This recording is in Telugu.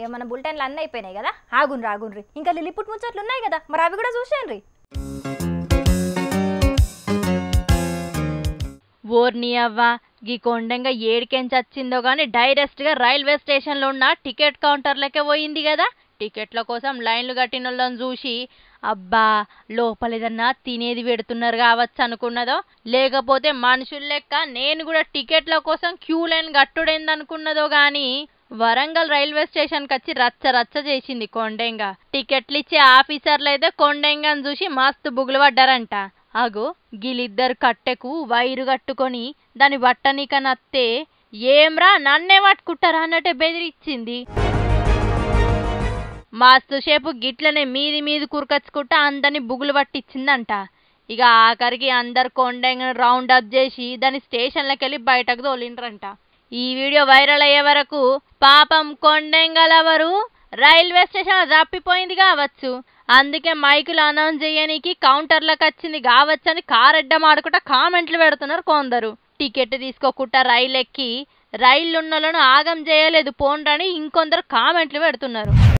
ఇక మన అన్నీ అయిపోయినాయి కదా ఆగుండ్రి ఆగుండ్రి ఇంకా లిలిపుట్ ముచ్చట్లు ఉన్నాయి కదా మరి అవి కూడా చూసేయండి ఓర్ని అవ్వ గీ కొండంగా ఏడికెంచి వచ్చిందో కానీ డైరెక్ట్గా రైల్వే స్టేషన్లో ఉన్న టికెట్ కౌంటర్లకే పోయింది కదా టికెట్ల కోసం లైన్లు కట్టిన వాళ్ళని చూసి అబ్బా లోపల ఏదన్నా తినేది పెడుతున్నారు కావచ్చు అనుకున్నదో లేకపోతే మనుషులు లెక్క నేను కూడా టికెట్ల కోసం క్యూ లైన్ కట్టుడేందనుకున్నదో కానీ వరంగల్ రైల్వే స్టేషన్కి వచ్చి రచ్చ రచ్చ చేసింది కొండెంగ టికెట్లు ఇచ్చే ఆఫీసర్లు అయితే కొండెంగని చూసి మస్తు బుగులు పడ్డారంట అగో గిలిద్దరు కట్టెకు వైరు కట్టుకొని దాని బట్టనికనత్తే ఏమ్రా నన్నే పట్టుకుంటారా అన్నట్టే మస్తు సేపు గిట్లనే మీది మీది కురకచ్చుకుంటా అందరిని బుగులు పట్టించిందంట ఇక ఆఖరికి అందరు కొండెంగను రౌండ్ అప్ చేసి దాని స్టేషన్లోకి వెళ్ళి బయటకు తోలిండ్రంట ఈ వీడియో వైరల్ అయ్యే వరకు పాపం కొండెంగలవరు రైల్వే స్టేషన్ రప్పిపోయింది కావచ్చు అందుకే మైకులు అనౌన్స్ చేయనీకి కౌంటర్లకు వచ్చింది కావచ్చని కారెడ్డం ఆడుకుంటా కామెంట్లు పెడుతున్నారు కొందరు టికెట్ తీసుకోకుండా రైలు ఎక్కి రైళ్లున్నలను ఆగం చేయలేదు పోండ్రని ఇంకొందరు కామెంట్లు పెడుతున్నారు